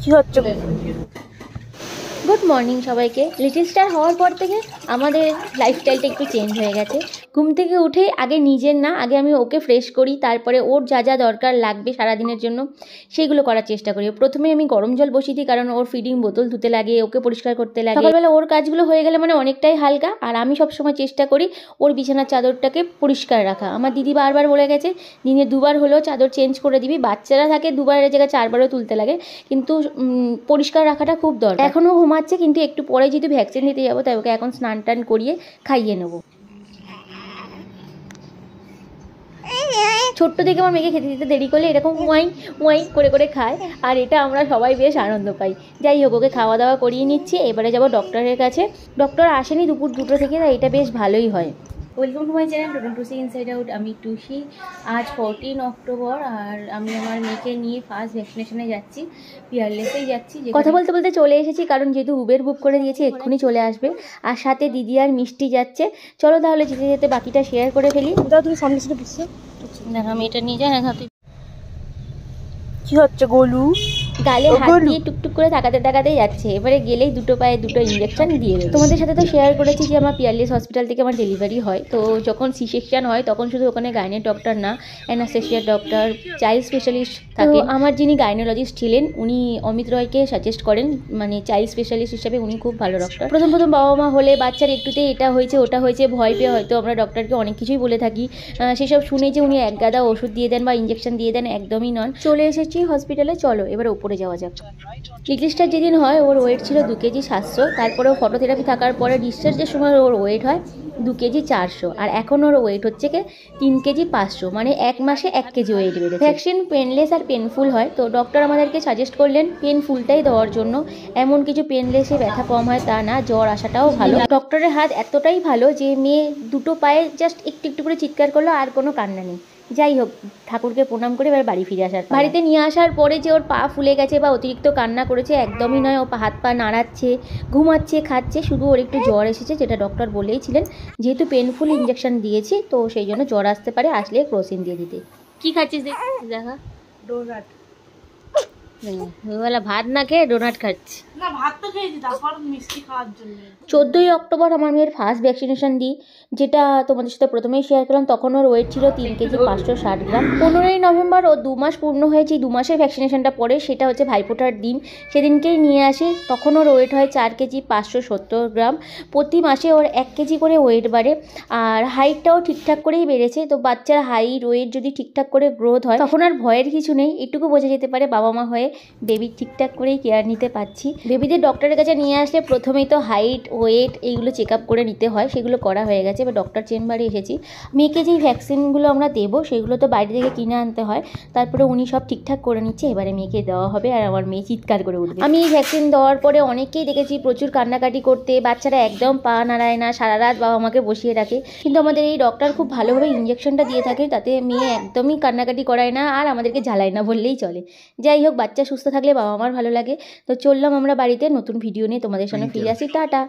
키가 좀 good morning সবাইকে little star হওয়ার পর থেকে আমাদের লাইফস্টাইলটা একটু চেঞ্জ হয়ে গেছে ঘুম থেকে উঠে আগে নিজের না আগে আমি ওকে ফ্রেশ করি তারপরে ওর যা যা দরকার লাগবে সারাদিনের জন্য সেগুলো করার চেষ্টা করি প্রথমে আমি গরম জল বসিয়ে দিই কারণ ওর ফিডিং বোতল ধুতে লাগে ওকে পরিষ্কার করতে লাগে সকালবেলা ওর কাজগুলো হয়ে গেলে মানে অনেকটাই হালকা আর আমি সবসময় চেষ্টা করি ওর বিছানার চাদরটাকে পরিষ্কার রাখা আমার দিদি বারবার বলে গেছে দিনে দুবার হলেও চাদর চেঞ্জ করে দিবি বাচ্চারা থাকে দুবারের জায়গায় চারবারও তুলতে লাগে কিন্তু পরিষ্কার রাখাটা খুব দরকার এখনও খাচ্ছে কিন্তু একটু পরে যেহেতু ভ্যাকসিন দিতে যাবো তাই ওকে এখন স্নান টান করিয়ে খাইয়ে নেবো ছোট্ট থেকে আমার মেয়েকে খেতে যেতে দেরি করলে এরকম ওয়াই ওয়াই করে করে খায় আর এটা আমরা সবাই বেশ আনন্দ পাই যাই হোক ওকে খাওয়া দাওয়া করিয়ে নিচ্ছি এবারে যাবো ডক্টরের কাছে ডক্টর আসেনি দুপুর দুটো থেকে তাই এটা বেশ ভালোই হয় welcome to my channel total Tusi inside out আমি টুসি আজ ফোরটিন অক্টোবর আর আমি আমার মেয়েকে নিয়ে ফার্স্ট ভ্যাকসিনেশনে যাচ্ছি পিয়ারলেসেই যাচ্ছি কথা বলতে বলতে চলে এসেছি কারণ যেহেতু উবের বুক করে দিয়েছি এক্ষুনি চলে আসবে আর সাথে দিদি আর মিষ্টি যাচ্ছে চলো তাহলে যেতে যেতে বাকিটা শেয়ার করে ফেলি দাও তুমি সামনে সাথে বুঝছো দেখো আমি এটা নিয়ে যাই না হ্যাঁ, কি হচ্ছে গোলু গালে হাত দিয়ে টুকটুক করে তাকাতে তাকাতে যাচ্ছে এবারে গেলেই দুটো পায়ে দুটো ইঞ্জেকশন দিয়ে দেবে তোমাদের সাথে তো শেয়ার করেছি যে আমার পিয়ারলেস হসপিটাল থেকে আমার ডেলিভারি হয় তো যখন সি সেকশন হয় তখন শুধু ওখানে গাইনের ডক্টর না অ্যানাসেসিয়া ডক্টর চাইল্ড স্পেশালিস্ট থাকে আমার যিনি গাইনোলজিস্ট ছিলেন উনি অমিত রয়কে সাজেস্ট করেন মানে চাইল্ড স্পেশালিস্ট হিসাবে উনি খুব ভালো ডক্টর প্রথম প্রথম বাবা মা হলে বাচ্চার একটুতে এটা হয়েছে ওটা হয়েছে ভয় পেয়ে হয়তো আমরা ডক্টরকে অনেক কিছুই বলে থাকি সেসব শুনে যে উনি এক গাদা ওষুধ দিয়ে দেন বা ইঞ্জেকশন দিয়ে দেন একদমই নন চলে এসেছি হসপিটালে চলো এবার ওপর করে যাওয়া যাক চিকিৎসা যেদিন হয় ওর ওয়েট ছিল দু কেজি সাতশো তারপরেও ফটোথেরাপি থাকার পরে ডিসচার্জের সময় ওর ওয়েট হয় দু কেজি চারশো আর এখন ওর ওয়েট হচ্ছে কি তিন কেজি পাঁচশো মানে এক মাসে এক কেজি ওয়েট বেড়ে ভ্যাকসিন পেনলেস আর পেনফুল হয় তো ডক্টর আমাদেরকে সাজেস্ট করলেন পেনফুলটাই দেওয়ার জন্য এমন কিছু পেনলেসে ব্যথা কম হয় তা না জ্বর আসাটাও ভালো ডক্টরের হাত এতটাই ভালো যে মেয়ে দুটো পায়ে জাস্ট একটু একটু করে চিৎকার করলো আর কোনো কান্না নেই যাই হোক ঠাকুরকে প্রণাম করে এবার বাড়ি ফিরে আসার বাড়িতে নিয়ে আসার পরে যে ওর পা ফুলে গেছে বা অতিরিক্ত কান্না করেছে একদমই নয় ও হাত পা নাড়াচ্ছে ঘুমাচ্ছে খাচ্ছে শুধু ওর একটু জ্বর এসেছে যেটা ডক্টর বলেইছিলেন যেহেতু পেনফুল ইঞ্জেকশন দিয়েছি তো সেই জন্য জ্বর আসতে পারে আসলে ক্রোসিন দিয়ে দিতে কি খাচ্ছিস দেখা ডোনাট ভাত না খেয়ে ডোনাট খাচ্ছি চোদ্দোই অক্টোবর আমার মেয়ের ফার্স্ট ভ্যাকসিনেশন দিই যেটা তোমাদের সাথে প্রথমেই শেয়ার করলাম তখন ওর ওয়েট ছিল তিন কেজি পাঁচশো ষাট গ্রাম পনেরোই নভেম্বর ও দু মাস পূর্ণ হয়েছে দু মাসের ভ্যাকসিনেশনটা পড়ে সেটা হচ্ছে ভাইফোঁটার দিন সেদিনকেই নিয়ে আসে তখন ওর ওয়েট হয় চার কেজি পাঁচশো সত্তর গ্রাম প্রতি মাসে ওর এক কেজি করে ওয়েট বাড়ে আর হাইটটাও ঠিকঠাক করেই বেড়েছে তো বাচ্চার হাইট ওয়েট যদি ঠিকঠাক করে গ্রোথ হয় তখন আর ভয়ের কিছু নেই এটুকু বোঝা যেতে পারে বাবা মা হয়ে বেবি ঠিকঠাক করেই কেয়ার নিতে পারছি বেবিদের ডক্টরের কাছে নিয়ে আসলে প্রথমেই তো হাইট ওয়েট এইগুলো চেক আপ করে নিতে হয় সেগুলো করা হয়ে গেছে এবার ডক্টর চেম্বারে এসেছি মেয়েকে যেই ভ্যাকসিনগুলো আমরা দেবো সেগুলো তো বাইরে থেকে কিনে আনতে হয় তারপরে উনি সব ঠিকঠাক করে নিচ্ছে এবারে মেয়েকে দেওয়া হবে আর আমার মেয়ে চিৎকার করে উঠবে আমি এই ভ্যাকসিন দেওয়ার পরে অনেকেই দেখেছি প্রচুর কান্নাকাটি করতে বাচ্চারা একদম পা নাড়ায় না সারা রাত বাবা মাকে বসিয়ে রাখে কিন্তু আমাদের এই ডক্টর খুব ভালোভাবে ইঞ্জেকশনটা দিয়ে থাকে তাতে মেয়ে একদমই কান্নাকাটি করায় না আর আমাদেরকে জ্বালায় না বললেই চলে যাই হোক বাচ্চা সুস্থ থাকলে বাবা আমার ভালো লাগে তো চললাম আমরা বাড়িতে নতুন ভিডিও নিয়ে তোমাদের সামনে ফিরে আসি টাটা